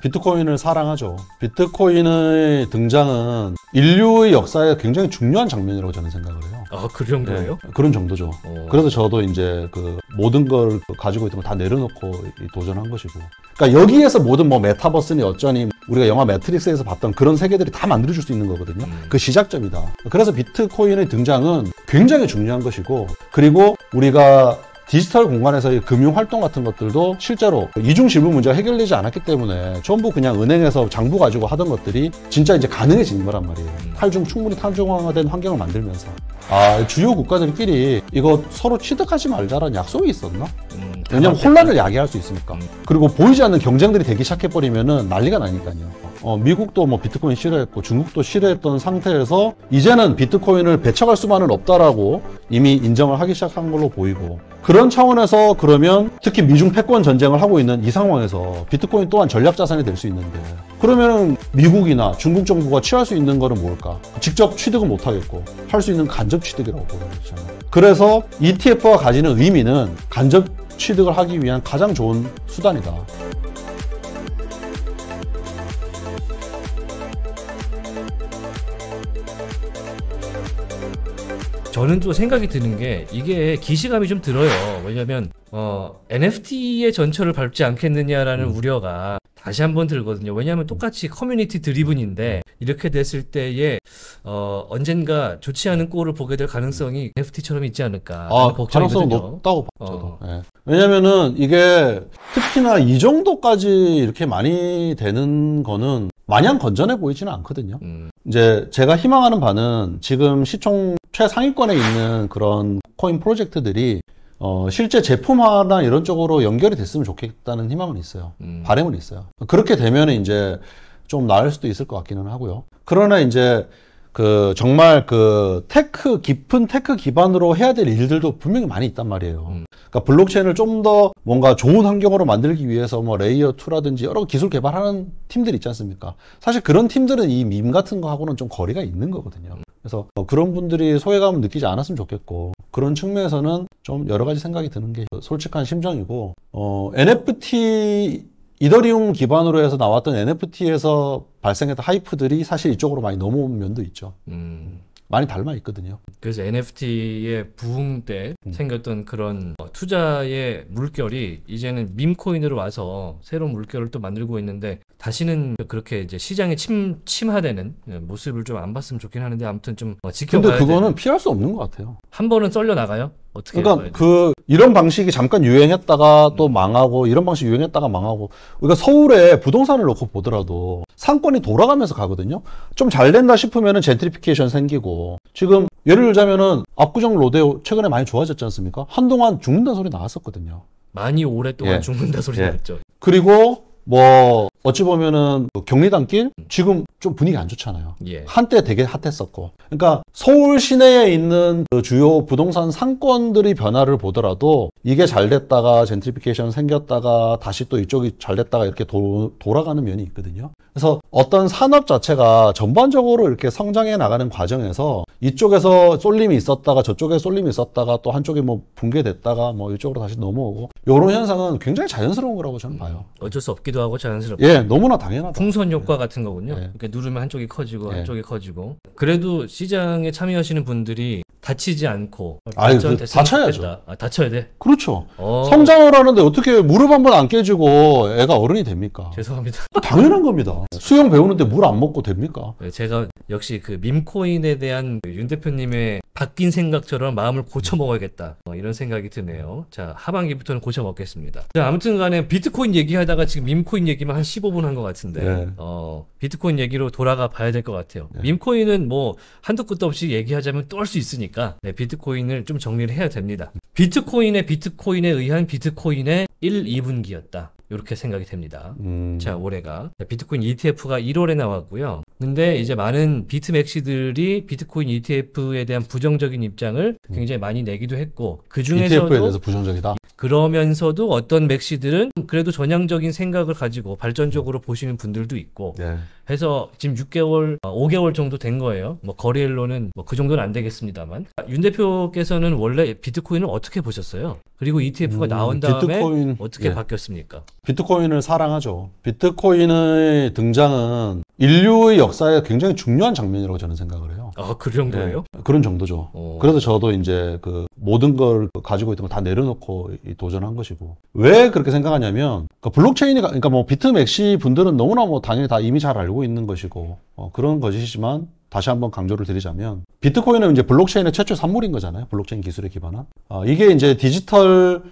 비트코인을 사랑하죠. 비트코인의 등장은 인류의 역사에 굉장히 중요한 장면이라고 저는 생각을 해요. 아, 그 정도예요? 네, 그런 정도죠. 오. 어. 그래서 저도 이제 그 모든 걸 가지고 있던 걸 다 내려놓고 도전한 것이고. 그러니까 여기에서 모든 뭐 메타버스니 어쩌니 우리가 영화 매트릭스에서 봤던 그런 세계들이 다 만들어줄 수 있는 거거든요. 음. 그 시작점이다. 그래서 비트코인의 등장은 굉장히 중요한 것이고, 그리고 우리가 디지털 공간에서의 금융 활동 같은 것들도 실제로 이중 실무 문제가 해결되지 않았기 때문에 전부 그냥 은행에서 장부 가지고 하던 것들이 진짜 이제 가능해진 거란 말이에요. 탈중 충분히 탈중화된 환경을 만들면서 아 주요 국가들끼리 이거 서로 취득하지 말자라는 약속이 있었나? 음, 왜냐면 그렇죠. 혼란을 야기할 수 있으니까. 음. 그리고 보이지 않는 경쟁들이 되기 시작해 버리면은 난리가 나니까요. 어, 미국도 뭐 비트코인 싫어했고 중국도 싫어했던 상태에서 이제는 비트코인을 배척할 수만은 없다라고 이미 인정을 하기 시작한 걸로 보이고 그런 차원에서 그러면 특히 미중 패권 전쟁을 하고 있는 이 상황에서 비트코인 또한 전략 자산이 될 수 있는데 그러면 미국이나 중국 정부가 취할 수 있는 거는 뭘까? 직접 취득은 못 하겠고 할 수 있는 간접 취득이라고 보거든요. 는 그래서 ETF가 가지는 의미는 간접 취득을 하기 위한 가장 좋은 수단이다. 저는 또 생각이 드는 게 이게 기시감이 좀 들어요. 왜냐면 어, NFT의 전철을 밟지 않겠느냐라는 음. 우려가 다시 한번 들거든요. 왜냐하면 똑같이 커뮤니티 드리븐인데 이렇게 됐을 때에 어, 언젠가 좋지 않은 꼴을 보게 될 가능성이 NFT처럼 있지 않을까. 아, 가능성 높다고 봐, 저도. 어. 네. 왜냐면은 이게 특히나 이 정도까지 이렇게 많이 되는 거는 마냥 건전해 보이지는 않거든요. 음. 이제 제가 희망하는 바는 지금 시총 최상위권에 있는 그런 코인 프로젝트들이 어, 실제 제품화나 이런 쪽으로 연결이 됐으면 좋겠다는 희망은 있어요. 음. 바램은 있어요. 그렇게 되면 이제 좀 나을 수도 있을 것 같기는 하고요. 그러나 이제 그 정말 그 테크 깊은 테크 기반으로 해야 될 일들도 분명히 많이 있단 말이에요. 음. 그러니까 블록체인을 좀 더 뭔가 좋은 환경으로 만들기 위해서 뭐 레이어 2라든지 여러 기술 개발하는 팀들 있지 않습니까? 사실 그런 팀들은 이 밈 같은 거하고는 좀 거리가 있는 거거든요. 음. 그래서 뭐 그런 분들이 소외감을 느끼지 않았으면 좋겠고 그런 측면에서는 좀 여러 가지 생각이 드는 게 솔직한 심정이고 어, NFT 이더리움 기반으로 해서 나왔던 NFT에서 발생했던 하이프들이 사실 이쪽으로 많이 넘어온 면도 있죠. 음. 많이 닮아 있거든요. 그래서 NFT의 부흥 때 음. 생겼던 그런 어, 투자의 물결이 이제는 밈코인으로 와서 새로운 물결을 또 만들고 있는데 다시는 그렇게 이제 시장에 침, 침하되는 예, 모습을 좀 안 봤으면 좋긴 하는데 아무튼 좀 어, 지켜봐야 근데 그거는 피할 수 없는 것 같아요. 한 번은 썰려 나가요? 어떻게 그러니까 그 이런 방식이 잠깐 유행했다가 또 음. 망하고 이런 방식 유행했다가 망하고 우리가 그러니까 서울에 부동산을 놓고 보더라도 상권이 돌아가면서 가거든요 좀 잘 된다 싶으면은 젠트리피케이션 생기고 지금 예를 들자면은 압구정 로데오 최근에 많이 좋아졌지 않습니까 한동안 죽는다 소리 나왔었거든요 많이 오랫동안 예. 죽는다 소리 예. 왔죠 그리고 뭐 어찌 보면은 그 경리단길 지금 좀 분위기 안 좋잖아요. 예. 한때 되게 핫했었고. 그러니까 서울 시내에 있는 그 주요 부동산 상권들이 변화를 보더라도 이게 잘 됐다가 젠트리피케이션 생겼다가 다시 또 이쪽이 잘 됐다가 이렇게 도, 돌아가는 면이 있거든요. 그래서 어떤 산업 자체가 전반적으로 이렇게 성장해 나가는 과정에서 이쪽에서 쏠림이 있었다가 저쪽에 쏠림이 있었다가 또 한쪽에 뭐 붕괴됐다가 뭐 이쪽으로 다시 넘어오고 이런 현상은 굉장히 자연스러운 거라고 저는 봐요. 어쩔 수 없기도 하고 자연스럽고. 예, 너무나 당연하다. 풍선 효과 예. 같은 거군요. 예. 이렇게 누르면 한쪽이 커지고 예. 한쪽이 커지고. 그래도 시장에 참여하시는 분들이 다치지 않고 아니, 그, 다쳐야죠. 아, 다쳐야 돼. 그렇죠. 어... 성장을 하는데 어떻게 무릎 한 번 안 깨지고 애가 어른이 됩니까? 죄송합니다. 당연한 겁니다. 수 수영 배우는데 물 안 먹고 됩니까? 네, 제가 역시 그 밈코인에 대한 그 윤 대표님의 바뀐 생각처럼 마음을 고쳐 먹어야겠다 어, 이런 생각이 드네요. 자 하반기부터는 고쳐 먹겠습니다. 자 아무튼간에 비트코인 얘기하다가 지금 밈코인 얘기만 한 15분 한 것 같은데 네. 어, 비트코인 얘기로 돌아가 봐야 될 것 같아요. 네. 밈코인은 뭐 한도 끝도 없이 얘기하자면 또 할 수 있으니까 네, 비트코인을 좀 정리를 해야 됩니다. 비트코인의 비트코인에 의한 비트코인의 1, 2분기였다. 이렇게 생각이 됩니다. 음. 자, 올해가. 비트코인 ETF가 1월에 나왔고요. 근데 이제 많은 비트맥시들이 비트코인 ETF에 대한 부정적인 입장을 굉장히 많이 내기도 했고 그 중에서도 e 부정적이다. 그러면서도 어떤 맥시들은 그래도 전향적인 생각을 가지고 발전적으로 보시는 분들도 있고 네. 해서 지금 6개월, 5개월 아, 정도 된 거예요. 뭐 거래일로는 뭐 그 정도는 안 되겠습니다만 아, 윤 대표께서는 원래 비트코인을 어떻게 보셨어요? 그리고 ETF가 음, 나온 다음에 비트코인. 어떻게 네. 바뀌었습니까? 비트코인을 사랑하죠. 비트코인의 등장은 인류의 역사에 굉장히 중요한 장면이라고 저는 생각을 해요. 아, 그 정도예요? 네, 그런 정도죠. 오. 어. 그래서 저도 이제 그 모든 걸 가지고 있던 걸 다 내려놓고 도전한 것이고. 왜 그렇게 생각하냐면, 그 블록체인이, 그러니까 뭐 비트맥시 분들은 너무나 뭐 당연히 다 이미 잘 알고 있는 것이고, 어, 그런 것이지만, 다시 한번 강조를 드리자면 비트코인은 이제 블록체인의 최초 산물인 거잖아요. 블록체인 기술에 기반한. 어, 이게 이제 디지털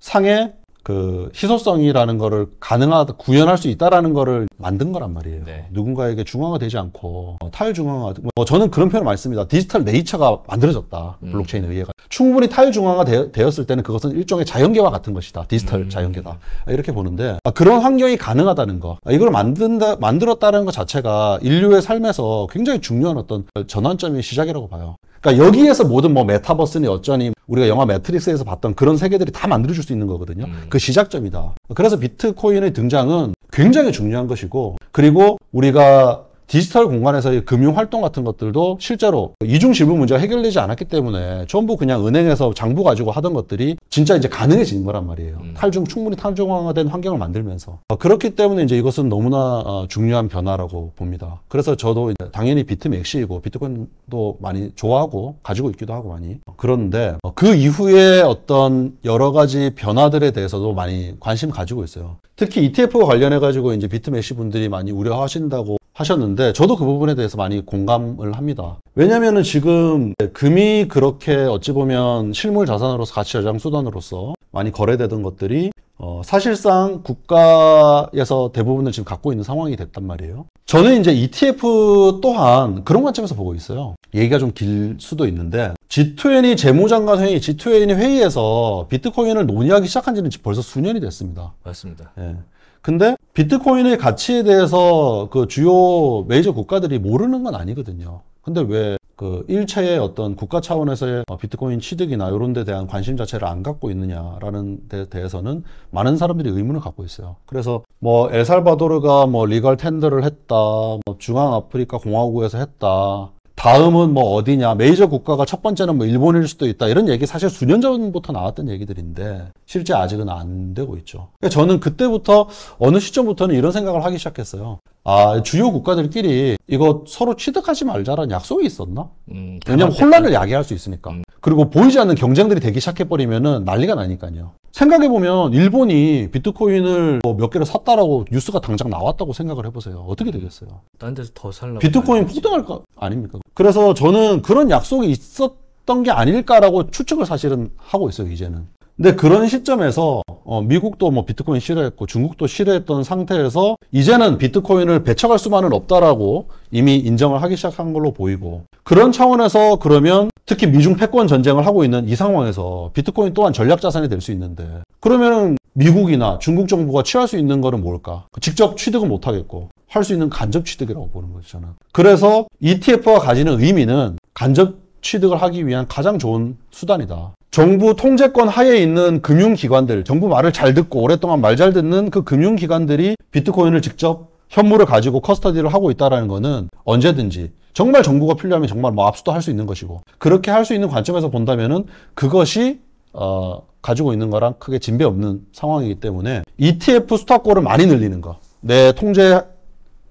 상의 그 희소성이라는 거를 가능하다 구현할 수 있다라는 거를 만든 거란 말이에요. 네. 누군가에게 중앙화되지 않고 어, 탈중앙화. 뭐 저는 그런 표현을 많이 씁니다. 디지털 네이처가 만들어졌다. 음. 블록체인에 의해가 충분히 탈중앙화 되, 었을 때는 그것은 일종의 자연계와 같은 것이다. 디지털 음. 자연계다 이렇게 보는데 아, 그런 환경이 가능하다는 거, 아, 이걸 만든다 만들었다는 것 자체가 인류의 삶에서 굉장히 중요한 어떤 전환점의 시작이라고 봐요. 그러니까 여기에서 모든 뭐 메타버스니 어쩌니 우리가 영화 매트릭스에서 봤던 그런 세계들이 다 만들어줄 수 있는 거거든요. 음. 그 시작점이다. 그래서 비트코인의 등장은 굉장히 중요한 것이고 그리고 우리가 디지털 공간에서의 금융 활동 같은 것들도 실제로 이중 실물 문제가 해결되지 않았기 때문에 전부 그냥 은행에서 장부 가지고 하던 것들이 진짜 이제 가능해진 거란 말이에요. 음. 탈중 충분히 탈중화된 환경을 만들면서 어, 그렇기 때문에 이제 이것은 너무나 어, 중요한 변화라고 봅니다. 그래서 저도 당연히 비트맥 시이고 비트코인도 많이 좋아하고 가지고 있기도 하고 많이 어, 그런데 그 이후에 어떤 여러 가지 변화들에 대해서도 많이 관심 가지고 있어요. 특히 e t f 관련해 가지고 이제 비트맥시 분들이 많이 우려하신다고 하셨는데 저도 그 부분에 대해서 많이 공감을 합니다. 왜냐면은 지금 금이 그렇게 어찌 보면 실물 자산으로서 가치 저장 수단으로서 많이 거래되던 것들이 어 사실상 국가에서 대부분을 지금 갖고 있는 상황이 됐단 말이에요. 저는 이제 ETF 또한 그런 관점에서 보고 있어요. 얘기가 좀 길 수도 있는데 G20 재무장관 회의, G20 회의에서 비트코인을 논의하기 시작한 지는 벌써 수년이 됐습니다. 맞습니다. 예. 근데 비트코인의 가치에 대해서 그 주요 메이저 국가들이 모르는 건 아니거든요. 근데 왜 그 일체의 어떤 국가 차원에서의 어, 비트코인 취득이나 이런 데 대한 관심 자체를 안 갖고 있느냐라는 데 대해서는 많은 사람들이 의문을 갖고 있어요. 그래서 뭐 엘살바도르가 뭐 리걸 텐더를 했다, 뭐 중앙아프리카 공화국에서 했다, 다음은 뭐 어디냐 메이저 국가가 첫 번째는 뭐 일본일 수도 있다 이런 얘기 사실 수년 전부터 나왔던 얘기들인데 실제 아직은 안 되고 있죠 그러니까 저는 그때부터 어느 시점부터는 이런 생각을 하기 시작했어요 아 주요 국가들끼리 이거 서로 취득하지 말자라는 약속이 있었나 음, 왜냐면 혼란을 야기할 수 있으니까 음. 그리고 보이지 않는 경쟁들이 되기 시작해버리면 난리가 나니까요. 생각해보면 일본이 비트코인을 뭐몇 개를 샀다라고 뉴스가 당장 나왔다고 생각을 해보세요. 어떻게 되겠어요? 딴 데서 더 살라고. 비트코인 폭등할 거 아닙니까? 그래서 저는 그런 약속이 있었던 게 아닐까라고 추측을 사실은 하고 있어요, 이제는. 근데 그런 시점에서 어, 미국도 뭐 비트코인 싫어했고 중국도 싫어했던 상태에서 이제는 비트코인을 배척할 수만은 없다라고 이미 인정을 하기 시작한 걸로 보이고 그런 차원에서 그러면 특히 미중 패권 전쟁을 하고 있는 이 상황에서 비트코인 또한 전략 자산이 될 수 있는데 그러면 미국이나 중국 정부가 취할 수 있는 거는 뭘까? 직접 취득은 못 하겠고 할 수 있는 간접 취득이라고 보는 거잖아는 그래서 ETF가 가지는 의미는 간접 취득을 하기 위한 가장 좋은 수단이다. 정부 통제권 하에 있는 금융기관들, 정부 말을 잘 듣고 오랫동안 말 잘 듣는 그 금융기관들이 비트코인을 직접 현물을 가지고 커스터디를 하고 있다는 거는 언제든지 정말 정부가 필요하면 정말 뭐 압수도 할 수 있는 것이고 그렇게 할 수 있는 관점에서 본다면은 그것이 어 가지고 있는 거랑 크게 진배 없는 상황이기 때문에 ETF 수탁고을 많이 늘리는 거. 내 통제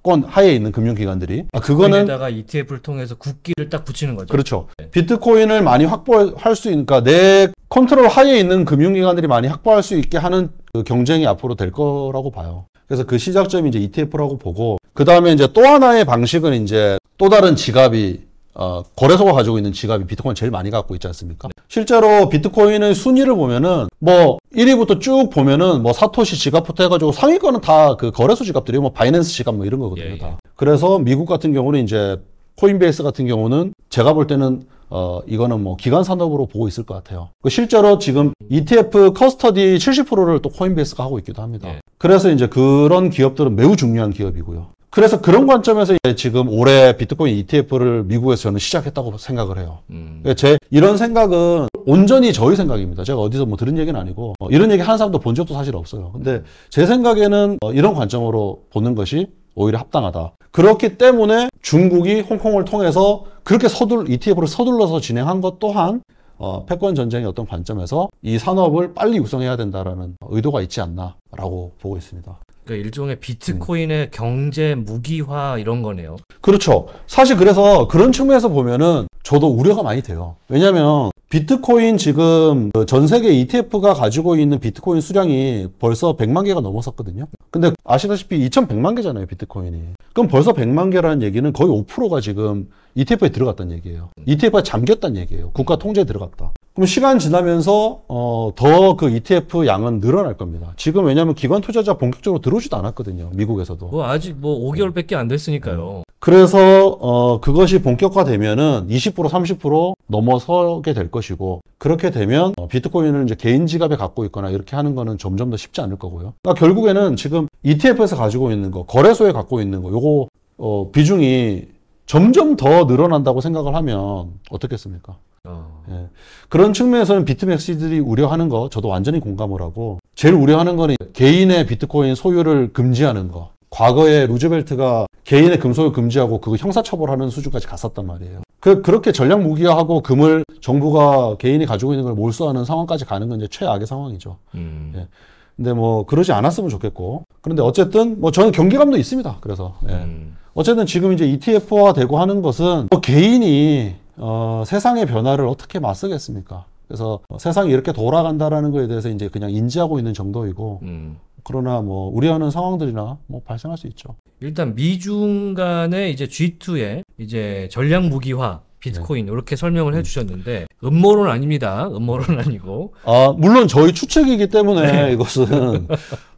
권 하에 있는 금융기관들이 아, 그거는다가 ETF를 통해서 국기를 딱 붙이는 거죠. 그렇죠. 네. 비트코인을 많이 확보할 수 있으니까 그러니까 내 컨트롤 하에 있는 금융기관들이 많이 확보할 수 있게 하는 그 경쟁이 앞으로 될 거라고 봐요. 그래서 그 시작점이 이제 ETF라고 보고 그 다음에 이제 또 하나의 방식은 이제 또 다른 지갑이 어, 거래소가 가지고 있는 지갑이 비트코인 제일 많이 갖고 있지 않습니까? 네. 실제로 비트코인의 순위를 보면은 뭐 1위부터 쭉 보면은 뭐 사토시 지갑부터 해가지고 상위권은 다 그 거래소 지갑들이 뭐 바이낸스 지갑 뭐 이런 거거든요. 예, 예. 다. 그래서 미국 같은 경우는 이제 코인베이스 같은 경우는 제가 볼 때는 어, 이거는 뭐 기관 산업으로 보고 있을 것 같아요. 그 실제로 지금 ETF 커스터디 70%를 또 코인베이스가 하고 있기도 합니다. 예. 그래서 이제 그런 기업들은 매우 중요한 기업이고요. 그래서 그런 관점에서 지금 올해 비트코인 ETF를 미국에서 저는 시작했다고 생각을 해요. 음. 그러니까 제 이런 생각은 온전히 저희 생각입니다. 제가 어디서 뭐 들은 얘기는 아니고 뭐 이런 얘기 하는 사람도 본 적도 사실 없어요. 근데 음. 제 생각에는 어, 이런 관점으로 보는 것이 오히려 합당하다. 그렇기 때문에 중국이 홍콩을 통해서 그렇게 서둘 ETF를 서둘러서 진행한 것 또한 어, 패권 전쟁의 어떤 관점에서 이 산업을 빨리 육성해야 된다라는 의도가 있지 않나라고 보고 있습니다. 그러니까 일종의 비트코인의 음. 경제 무기화 이런 거네요. 그렇죠. 사실 그래서 그런 측면에서 보면은 저도 우려가 많이 돼요. 왜냐하면 비트코인 지금 그 전 세계 ETF가 가지고 있는 비트코인 수량이 벌써 100만 개가 넘었었거든요. 근데 아시다시피 2,100만 개잖아요, 비트코인이. 그럼 벌써 100만 개라는 얘기는 거의 5%가 지금 ETF에 들어갔다는 얘기예요. ETF가 잠겼다는 얘기예요. 국가 통제에 들어갔다. 그럼 시간 지나면서 어, 더 그 ETF 양은 늘어날 겁니다. 지금 왜냐하면 기관 투자자 본격적으로 들어오지도 않았거든요. 미국에서도. 뭐 아직 뭐 5개월밖에 안 됐으니까요. 음. 그래서 어, 그것이 본격화되면은 20% 30% 넘어서게 될 것이고 그렇게 되면 어, 비트코인을 이제 개인 지갑에 갖고 있거나 이렇게 하는 거는 점점 더 쉽지 않을 거고요. 그러니까 결국에는 지금 ETF에서 가지고 있는 거, 거래소에 갖고 있는 거, 요거 어, 비중이 점점 더 늘어난다고 생각을 하면 어떻겠습니까? 어. 예. 그런 측면에서는 비트맥시들이 우려하는 거 저도 완전히 공감을 하고 제일 우려하는 거는 개인의 비트코인 소유를 금지하는 거. 과거에 루즈벨트가 개인의 금소유 금지하고 그거 형사처벌하는 수준까지 갔었단 말이에요. 그, 그렇게 전략 무기화하고 금을 정부가 개인이 가지고 있는 걸 몰수하는 상황까지 가는 건 이제 최악의 상황이죠. 음. 예. 근데 뭐 그러지 않았으면 좋겠고. 그런데 어쨌든 뭐 저는 경계감도 있습니다. 그래서 예. 음. 어쨌든 지금 이제 ETF화 되고 하는 것은 뭐 개인이 어, 세상의 변화를 어떻게 맞서겠습니까? 그래서 세상이 이렇게 돌아간다라는 거에 대해서 이제 그냥 인지하고 있는 정도이고 음. 그러나 뭐 우려하는 상황들이나 뭐 발생할 수 있죠. 일단 미중 간의 이제 G2의 이제 전략 무기화 비트코인 네. 이렇게 설명을 음. 해주셨는데 음모론 아닙니다. 음모론 아니고. 아 물론 저희 추측이기 때문에 네. 이것은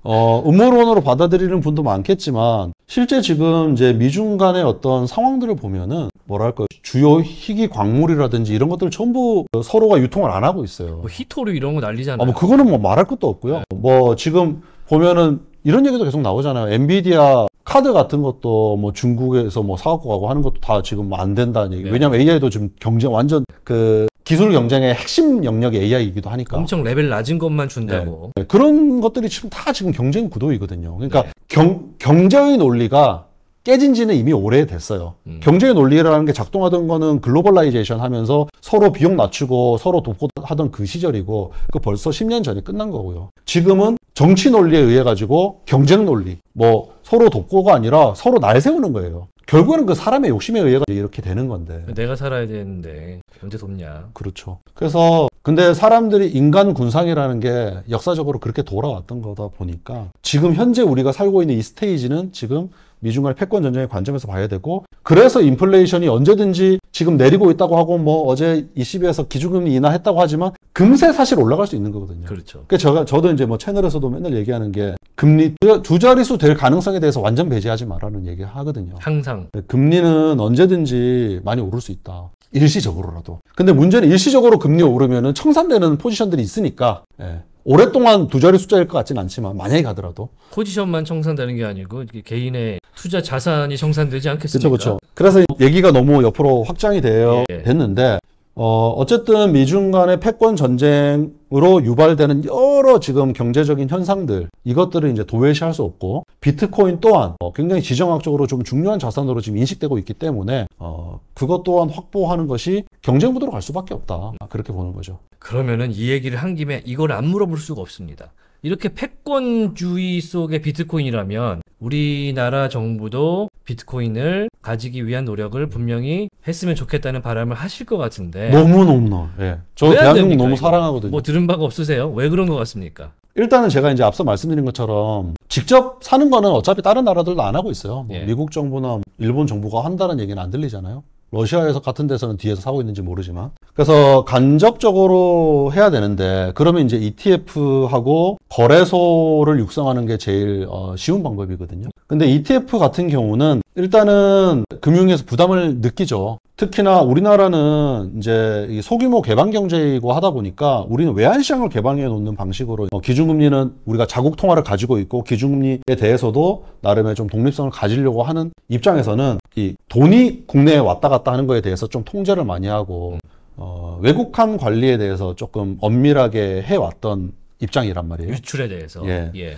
어, 음모론으로 받아들이는 분도 많겠지만 실제 지금 이제 미중 간의 어떤 상황들을 보면은 뭐랄까 주요 희귀 광물이라든지 이런 것들 전부 서로가 유통을 안 하고 있어요. 뭐 히토류 이런 거 난리잖아요. 아, 뭐 그거는 뭐 말할 것도 없고요. 네. 뭐 지금 보면은 이런 얘기도 계속 나오잖아요. 엔비디아 카드 같은 것도 뭐 중국에서 뭐 사갖고 가고 하는 것도 다 지금 안 된다는 얘기. 네. 왜냐면 AI도 지금 경쟁 완전 그 기술 경쟁의 핵심 영역이 AI이기도 하니까. 엄청 레벨 낮은 것만 준다고. 네. 네. 그런 것들이 지금 다 지금 경쟁 구도이거든요. 그러니까 네. 경, 경제의 논리가 깨진 지는 이미 오래됐어요. 음. 경제의 논리라는 게 작동하던 거는 글로벌라이제이션 하면서 서로 비용 낮추고 서로 돕고 하던 그 시절이고 그 벌써 10년 전이 끝난 거고요. 지금은 정치 논리에 의해 가지고 경쟁 논리, 뭐 서로 돕고가 아니라 서로 날 세우는 거예요. 결국에는 그 사람의 욕심에 의해 가 이렇게 되는 건데. 내가 살아야 되는데 언제 돕냐. 그렇죠. 그래서 근데 사람들이 인간 군상이라는 게 역사적으로 그렇게 돌아왔던 거다 보니까 지금 현재 우리가 살고 있는 이 스테이지는 지금 미중 간의 패권 전쟁의 관점에서 봐야 되고 그래서 인플레이션이 언제든지 지금 내리고 있다고 하고 뭐 어제 ECB에서 기준금리 인하했다고 하지만 금세 사실 올라갈 수 있는 거거든요. 그렇죠. 그러니까 저도 이제 뭐 채널에서도 맨날 얘기하는 게 금리 두 자릿수 될 가능성에 대해서 완전 배제하지 말라는 얘기 하거든요. 항상 네, 금리는 언제든지 많이 오를 수 있다. 일시적으로라도. 근데 문제는 일시적으로 금리 오르면은 청산되는 포지션들이 있으니까 예. 오랫동안 두 자리 숫자일 것 같진 않지만 만약에 가더라도 포지션만 청산되는 게 아니고 개인의 투자 자산이 청산되지 않겠습니까? 그렇죠. 그래서 얘기가 너무 옆으로 확장이 되어 예. 됐는데 어 어쨌든 미중 간의 패권 전쟁으로 유발되는 여러 지금 경제적인 현상들 이것들을 이제 도외시할 수 없고 비트코인 또한 어, 굉장히 지정학적으로 좀 중요한 자산으로 지금 인식되고 있기 때문에 어 그것 또한 확보하는 것이 경쟁 구도로 갈 수밖에 없다. 그렇게 보는 거죠. 그러면은 이 얘기를 한 김에 이걸 안 물어볼 수가 없습니다. 이렇게 패권주의 속의 비트코인이라면 우리나라 정부도 비트코인을 가지기 위한 노력을 분명히 했으면 좋겠다는 바람을 하실 것 같은데 너무 너무 예. 저 대한민국 너무 사랑하거든요. 뭐 들은 바가 없으세요? 왜 그런 것 같습니까? 일단은 제가 이제 앞서 말씀드린 것처럼 직접 사는 거는 어차피 다른 나라들도 안 하고 있어요. 뭐 예. 미국 정부나 일본 정부가 한다는 얘기는 안 들리잖아요. 러시아에서 같은 데서는 뒤에서 사고 있는지 모르지만 그래서 간접적으로 해야 되는데 그러면 이제 ETF하고 거래소를 육성하는 게 제일 어, 쉬운 방법이거든요. 근데 ETF 같은 경우는 일단은 금융에서 부담을 느끼죠. 특히나 우리나라는 이제 소규모 개방 경제이고 하다 보니까 우리는 외환 시장을 개방해 놓는 방식으로 어, 기준금리는 우리가 자국 통화를 가지고 있고 기준금리에 대해서도 나름의 좀 독립성을 가지려고 하는 입장에서는 이 돈이 국내에 왔다 갔다 하는 거에 대해서 좀 통제를 많이 하고 어, 외국한 관리에 대해서 조금 엄밀하게 해왔던 입장이란 말이에요. 유출에 대해서. 예. 예.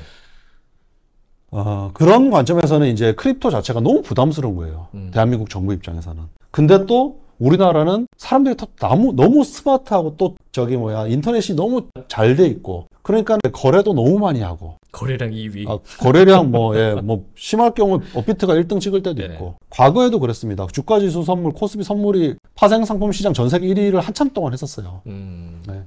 어, 그런 관점에서는 이제 크립토 자체가 너무 부담스러운 거예요. 음. 대한민국 정부 입장에서는. 근데 또 우리나라는 사람들이 다 너무, 너무 스마트하고 또 저기 뭐야 인터넷이 너무 잘 돼 있고 그러니까 거래도 너무 많이 하고 거래량 2위 아, 거래량 뭐, 예, 뭐 심할 경우 업비트가 1등 찍을 때도 네 있고 과거에도 그랬습니다 주가지수 선물 코스비 선물이 파생상품 시장 전 세계 1위를 한참 동안 했었어요 음. 네.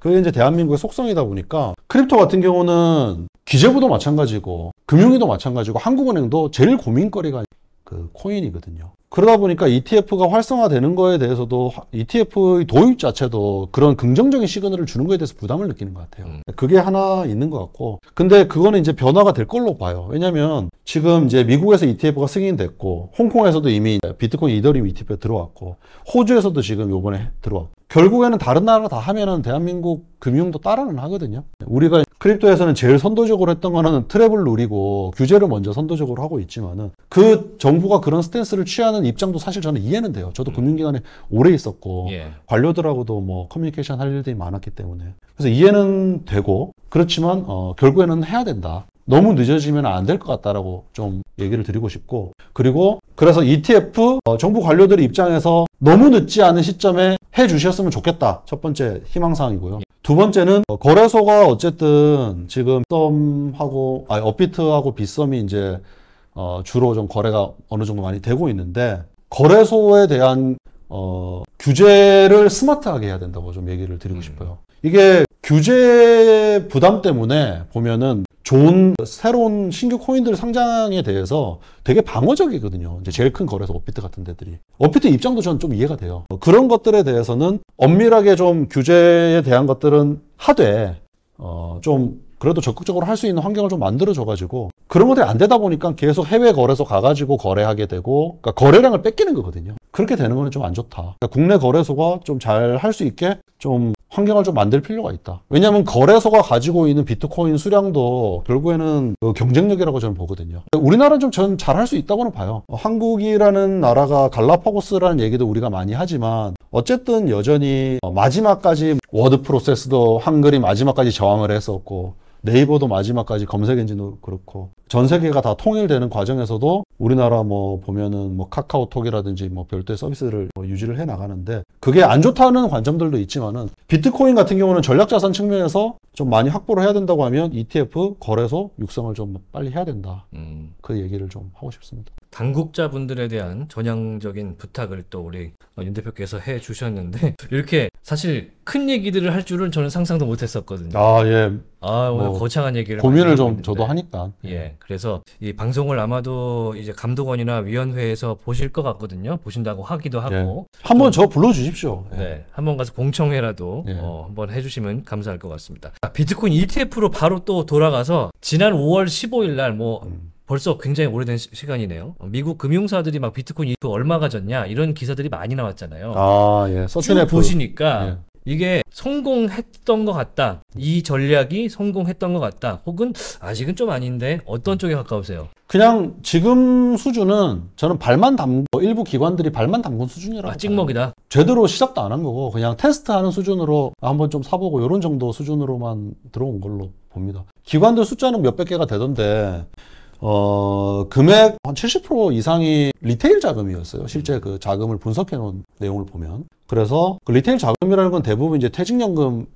그게 이제 대한민국의 속성이다 보니까 크립토 같은 경우는 기재부도 마찬가지고 금융위도 마찬가지고 한국은행도 제일 고민거리가 그 코인이거든요. 그러다 보니까 ETF가 활성화되는 거에 대해서도 ETF의 도입 자체도 그런 긍정적인 시그널을 주는 거에 대해서 부담을 느끼는 것 같아요. 음. 그게 하나 있는 것 같고. 근데 그거는 이제 변화가 될 걸로 봐요. 왜냐면 지금 이제 미국에서 ETF가 승인됐고, 홍콩에서도 이미 비트코인 이더리움 ETF에 들어왔고, 호주에서도 지금 요번에 들어왔고. 결국에는 다른 나라 다 하면은 대한민국 금융도 따라는 하거든요. 우리가 크립토에서는 제일 선도적으로 했던 거는 트랩을 누리고 규제를 먼저 선도적으로 하고 있지만은 그 정부가 그런 스탠스를 취하는 하는 입장도 사실 저는 이해는 돼요. 저도 음. 금융기관에 오래 있었고 예. 관료들하고도 뭐 커뮤니케이션 할 일들이 많았기 때문에 그래서 이해는 되고 그렇지만 어, 결국에는 해야 된다. 너무 늦어지면 안 될 것 같다라고 좀 얘기를 드리고 싶고 그리고 그래서 ETF 어, 정부 관료들의 입장에서 너무 늦지 않은 시점에 해 주셨으면 좋겠다 첫 번째 희망사항이고요 예. 두 번째는 어, 거래소가 어쨌든 지금 썸하고 아니 업비트하고 빗썸이 이제 어, 주로 좀 거래가 어느 정도 많이 되고 있는데 거래소에 대한 어, 규제를 스마트하게 해야 된다고 좀 얘기를 드리고 음. 싶어요. 이게 규제 부담 때문에 보면은 좋은 새로운 신규 코인들 상장에 대해서 되게 방어적이거든요. 이제 제일 큰 거래소 업비트 같은 데들이. 업비트 입장도 저는 좀 이해가 돼요. 어, 그런 것들에 대해서는 엄밀하게 좀 규제에 대한 것들은 하되 어, 좀 그래도 적극적으로 할 수 있는 환경을 좀 만들어줘가지고 그런 것들이 안 되다 보니까 계속 해외 거래소 가가지고 거래하게 되고 그러니까 거래량을 뺏기는 거거든요. 그렇게 되는 거는 좀 안 좋다. 그러니까 국내 거래소가 좀 잘 할 수 있게 좀 환경을 좀 만들 필요가 있다. 왜냐하면 거래소가 가지고 있는 비트코인 수량도 결국에는 그 경쟁력이라고 저는 보거든요. 그러니까 우리나라는 좀 전 잘 할 수 있다고는 봐요. 한국이라는 나라가 갈라파고스라는 얘기도 우리가 많이 하지만 어쨌든 여전히 마지막까지 워드 프로세스도 한글이 마지막까지 저항을 했었고 네이버도 마지막까지 검색 엔진도 그렇고 전 세계가 다 통일되는 과정에서도 우리나라 뭐 보면은 뭐 카카오톡이라든지 뭐 별도의 서비스를 뭐 유지를 해 나가는데 그게 안 좋다는 관점들도 있지만은 비트코인 같은 경우는 전략자산 측면에서 좀 많이 확보를 해야 된다고 하면 ETF 거래소 육성을 좀 빨리 해야 된다 음. 그 얘기를 좀 하고 싶습니다. 당국자분들에 대한 전향적인 부탁을 또 우리 윤 대표께서 해 주셨는데 이렇게 사실 큰 얘기들을 할 줄은 저는 상상도 못 했었거든요. 아, 예. 아, 오늘 뭐, 거창한 얘기를 고민을 좀 했는데. 저도 하니까. 예. 그래서 이 방송을 아마도 이제 감독원이나 위원회에서 보실 것 같거든요. 보신다고 하기도 예. 하고. 예. 한번 저 불러 주십시오. 예. 네. 한 번 가서 공청회라도 예. 어, 한번 해 주시면 감사할 것 같습니다. 비트코인 ETF로 바로 또 돌아가서 지난 5월 15일 날뭐 음. 벌써 굉장히 오래된 시, 간이네요 어, 미국 금융사들이 막 비트코인 이후 얼마 가졌냐 이런 기사들이 많이 나왔잖아요. 아, 예. 서툰 보시니까 예. 이게 성공했던 것 같다. 이 전략이 성공했던 것 같다. 혹은 아직은 좀 아닌데 어떤 쪽에 가까우세요? 그냥 지금 수준은 저는 발만 담 뭐 일부 기관들이 발만 담근 수준이라고 아, 찍먹이다. 제대로 시작도 안 한 거고 그냥 테스트하는 수준으로 한번 좀 사보고 이런 정도 수준으로만 들어온 걸로 봅니다. 기관들 숫자는 몇백 개가 되던데 어, 금액 한 70% 이상이 리테일 자금이었어요. 실제 그 자금을 분석해 놓은 내용을 보면. 그래서 그 리테일 자금이라는 건 대부분 이제 퇴직연금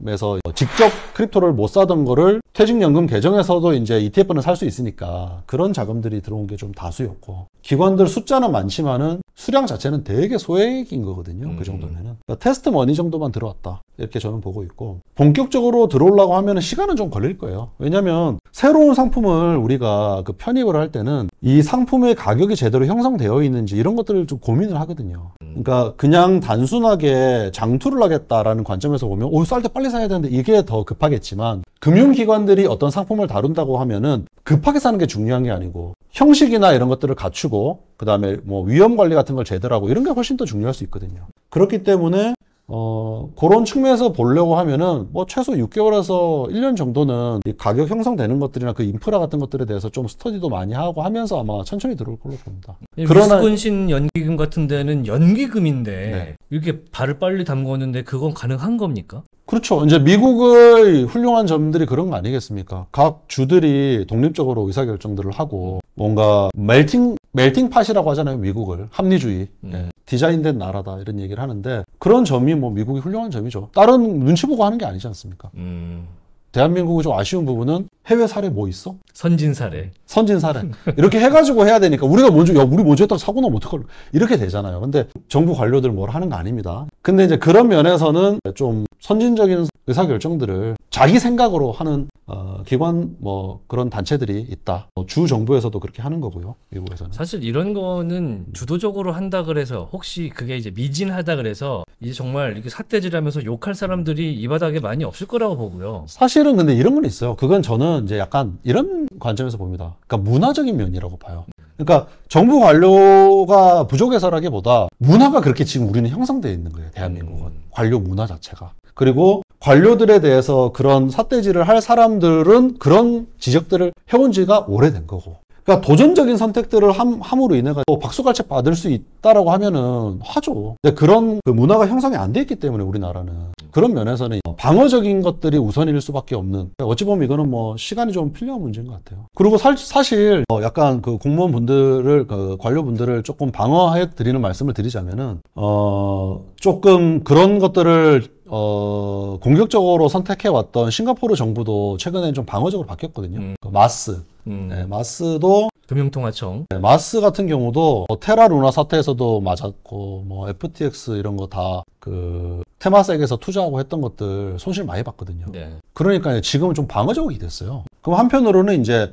뭐에서 직접 크립토를 못 사던 거를 퇴직연금 계정에서도 이제 ETF는 살 수 있으니까 그런 자금들이 들어온 게 좀 다수였고 기관들 숫자는 많지만은 수량 자체는 되게 소액인 거거든요. 그 음. 그 정도면은 그러니까 테스트 머니 정도만 들어왔다 이렇게 저는 보고 있고 본격적으로 들어오려고 하면 시간은 좀 걸릴 거예요. 왜냐하면 새로운 상품을 우리가 그 편입을 할 때는 이 상품의 가격이 제대로 형성되어 있는지 이런 것들을 좀 고민을 하거든요. 그러니까 그냥 단순하게 장투를 하겠다라는 관점에서 보면 오, 쌀때 빨리 사야 되는데 이게 더 급하겠지만 금융기관들이 어떤 상품을 다룬다고 하면은 급하게 사는 게 중요한 게 아니고 형식이나 이런 것들을 갖추고 그다음에 뭐 위험 관리 같은 걸 제대로 하고 이런 게 훨씬 더 중요할 수 있거든요. 그렇기 때문에 어, 그런 측면에서 보려고 하면은 뭐 최소 6개월에서 1년 정도는 이 가격 형성되는 것들이나 그 인프라 같은 것들에 대해서 좀 스터디도 많이 하고 하면서 아마 천천히 들어올 걸로 봅니다. 예, 그러나 미스콘신 연기금 같은 데는 연기금인데 네. 이렇게 발을 빨리 담궜는데 그건 가능한 겁니까? 그렇죠. 이제 미국의 훌륭한 점들이 그런 거 아니겠습니까? 각 주들이 독립적으로 의사결정들을 하고 뭔가 멜팅 멜팅 팟이라고 하잖아요. 미국을 합리주의 음. 예. 디자인된 나라다 이런 얘기를 하는데 그런 점이 뭐 미국이 훌륭한 점이죠. 다른 눈치 보고 하는 게 아니지 않습니까? 음. 대한민국이 좀 아쉬운 부분은 해외 사례 뭐 있어? 선진 사례. 선진 사례. 이렇게 해가지고 해야 되니까 우리가 먼저 야 우리 먼저 했다가 사고 나면 어떡할 이렇게 되잖아요. 근데 정부 관료들 뭘 하는 거 아닙니다. 근데 이제 그런 면에서는 좀 선진적인 의사결정들을 자기 생각으로 하는 어, 기관 뭐 그런 단체들이 있다. 뭐 주 정부에서도 그렇게 하는 거고요. 미국에서는 사실 이런 거는 음. 주도적으로 한다 그래서 혹시 그게 이제 미진하다 그래서 이제 정말 이렇게 삿대질하면서 욕할 사람들이 이 바닥에 많이 없을 거라고 보고요. 사실은 근데 이런 건 있어요. 그건 저는 이제 약간 이런 관점에서 봅니다. 그러니까 문화적인 면이라고 봐요. 그러니까 정부 관료가 부족해서라기보다 문화가 그렇게 지금 우리는 형성되어 있는 거예요. 대한민국은 음. 관료 문화 자체가 그리고 관료들에 대해서 그런 삿대질을 할 사람들은 그런 지적들을 해온 지가 오래된 거고 그러니까 도전적인 선택들을 함, 함으로 인해서 박수갈채 받을 수 있다라고 하면은 하죠. 근데 그런 그 문화가 형성이 안 돼 있기 때문에 우리나라는 그런 면에서는 어, 방어적인 것들이 우선일 수밖에 없는. 그러니까 어찌 보면 이거는 뭐 시간이 좀 필요한 문제인 것 같아요. 그리고 사, 실어 약간 그 공무원분들을 그 관료분들을 조금 방어해 드리는 말씀을 드리자면은 어 조금 그런 것들을 어, 공격적으로 선택해왔던 싱가포르 정부도 최근에 좀 방어적으로 바뀌었거든요. 음. 그 마스, 음. 네, 마스도 금융통화청 네, 마스 같은 경우도 뭐 테라루나 사태에서도 맞았고 뭐 FTX 이런 거 다 그 테마색에서 투자하고 했던 것들 손실 많이 봤거든요. 네. 그러니까 지금은 좀 방어적이 됐어요. 그럼 한편으로는 이제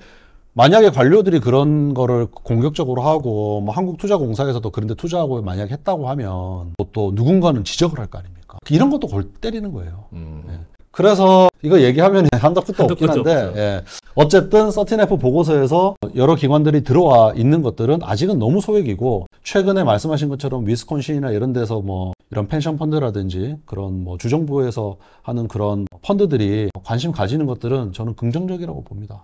만약에 관료들이 그런 거를 공격적으로 하고 뭐 한국투자공사에서도 그런데 투자하고 만약에 했다고 하면 뭐 또 누군가는 지적을 할 거 아닙니까? 이런 것도 골 때리는 거예요. 음. 네. 그래서 이거 얘기하면 한도 끝도 한도 없긴 한데 예. 어쨌든 서틴프 보고서에서 여러 기관들이 들어와 있는 것들은 아직은 너무 소액이고 최근에 말씀하신 것처럼 위스콘신이나 이런 데서 뭐 이런 펜션 펀드라든지 그런 뭐 주정부에서 하는 그런 펀드들이 관심 가지는 것들은 저는 긍정적이라고 봅니다.